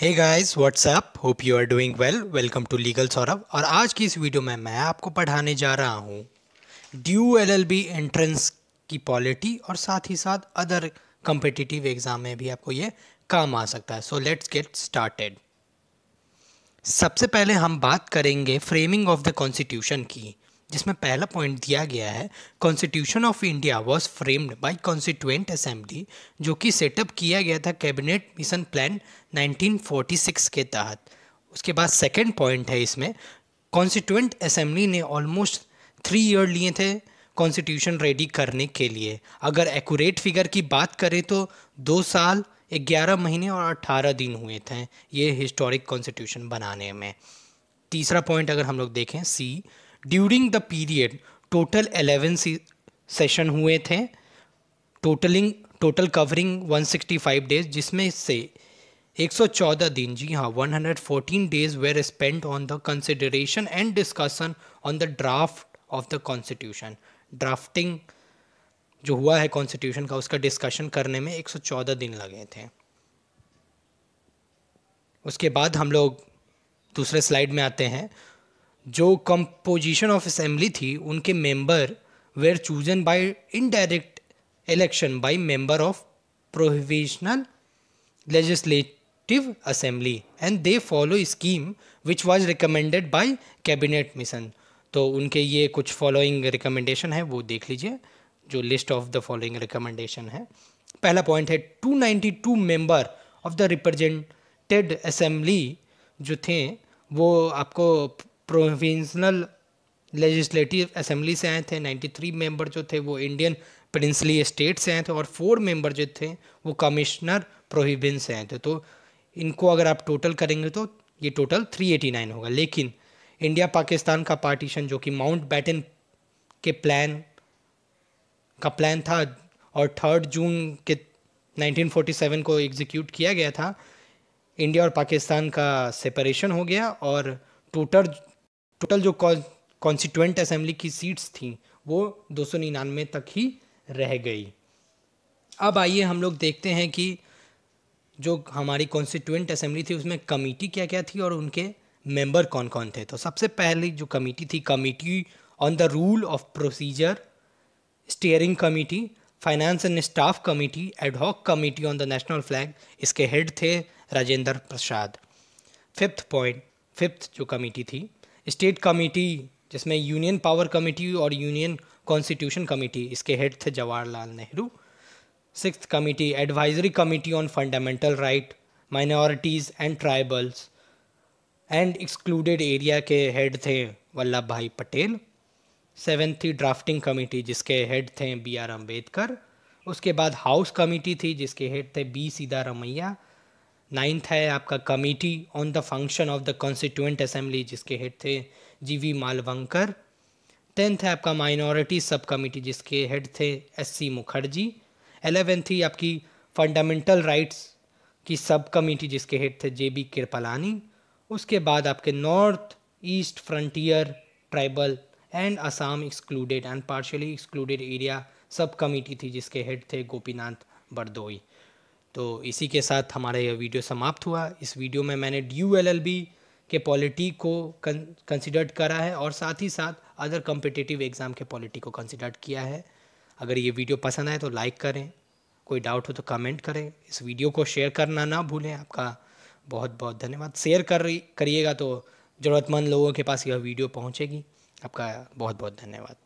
hey guys what's up hope you are doing well welcome to legal Saurabh और आज की इस वीडियो में मैं आपको पढ़ाने जा रहा हूँ ड्यू एलएलबी एंट्रेंस की पॉलिटी और साथ ही साथ अदर कम्पिटिटिव एग्ज़ाम में भी आपको ये काम आ सकता है सो लेट्स गेट स्टार्टेड सबसे पहले हम बात करेंगे फ्रेमिंग ऑफ द कॉन्स्टिट्यूशन की जिसमें पहला पॉइंट दिया गया है constitution of India was framed by constituent assembly जो कि सेटअप किया गया था कैबिनेट मिशन प्लान 1946 के तहत उसके बाद सेकेंड पॉइंट है इसमें कॉन्स्टिट्यूंट असेंबली ने ऑलमोस्ट थ्री ईयर लिए थे कॉन्स्टिट्यूशन रेडी करने के लिए अगर एक्यूरेट फिगर की बात करें तो दो साल ग्यारह महीने और अट्ठारह दिन हुए थे ये हिस्टोरिक कॉन्स्टिट्यूशन बनाने में तीसरा पॉइंट अगर हम लोग देखें see during the period total eleven session हुए थे टोटलिंग टोटल कवरिंग 165 डेज जिसमें से 114 दिन जी हाँ 114 days were spent on the consideration and discussion on the draft of the constitution drafting जो हुआ है कॉन्स्टिट्यूशन का उसका डिस्कशन करने में 114 दिन लगे थे उसके बाद हम लोग दूसरे स्लाइड में आते हैं जो कंपोजिशन ऑफ असम्बली थी उनके member were chosen by indirect election by member of provisional legislative assembly and they follow scheme which was recommended by cabinet mission तो उनके ये कुछ फॉलोइंग रिकमेंडेशन है वो देख लीजिए जो list of the following recommendation है पहला पॉइंट है 292 member of the represented assembly जो थे वो आपको प्रोविंसनल लेजिस्लेटिव असम्बली से आए थे 93 मेंबर जो थे वो इंडियन प्रिंसली स्टेट से आए थे और फोर मेंबर जो थे वो कमिश्नर प्रोहिबिन से आए थे तो इनको अगर आप टोटल करेंगे तो ये टोटल 389 होगा लेकिन इंडिया पाकिस्तान का पार्टीशन जो कि माउंट बैटन के प्लान का प्लान था और थर्ड जून के 1947 को एग्जीक्यूट किया गया था इंडिया और पाकिस्तान का सेपरेशन हो गया और टोटल टोटल जो कॉन्स्टिट्यूंट असेंबली की सीट्स थी वो दो तक ही रह गई अब आइए हम लोग देखते हैं कि जो हमारी कॉन्स्टिट्यूंट असेंबली थी उसमें कमेटी क्या क्या थी और उनके मेंबर कौन कौन थे तो सबसे पहली जो कमेटी थी committee on the rule of procedure steering committee finance and staff committee ad hoc committee on the national flag इसके हेड थे Rajendra Prasad fifth point fifth जो कमेटी थी स्टेट कमेटी जिसमें यूनियन पावर कमेटी और यूनियन कॉन्स्टिट्यूशन कमेटी इसके head थे Jawaharlal Nehru six committee advisory committee on fundamental right minorities and tribals and excluded area के head थे वल्लभ भाई पटेल सेवन थी ड्राफ्टिंग कमेटी जिसके हेड थे बी आर अम्बेडकर उसके बाद हाउस कमेटी थी जिसके हेड थे बी सीधा रमैया नाइन्थ है आपका committee on the function of the constituent assembly जिसके हेड थे जी वी मालवंकर टेंथ है आपका माइनॉरिटी सब कमेटी जिसके हेड थे एस सी मुखर्जी एलेवेंथ थी आपकी फंडामेंटल राइट्स की सब कमेटी जिसके हेड थे जे बी किरपलानी उसके बाद आपके north east frontier tribal and Assam excluded and partially excluded area sub committee थी जिसके हेड थे गोपीनाथ बरदोई तो इसी के साथ हमारा यह वीडियो समाप्त हुआ इस वीडियो में मैंने डी एल के पॉलिटी को कंसिडर्ड करा है और साथ ही साथ अदर कम्पिटिटिव एग्ज़ाम के पॉलिटी को कंसिडर्ड किया है अगर ये वीडियो पसंद आए तो लाइक करें कोई डाउट हो तो कमेंट करें इस वीडियो को शेयर करना ना भूलें आपका बहुत बहुत धन्यवाद शेयर कर करिएगा तो ज़रूरतमंद लोगों के पास यह वीडियो पहुँचेगी आपका बहुत बहुत धन्यवाद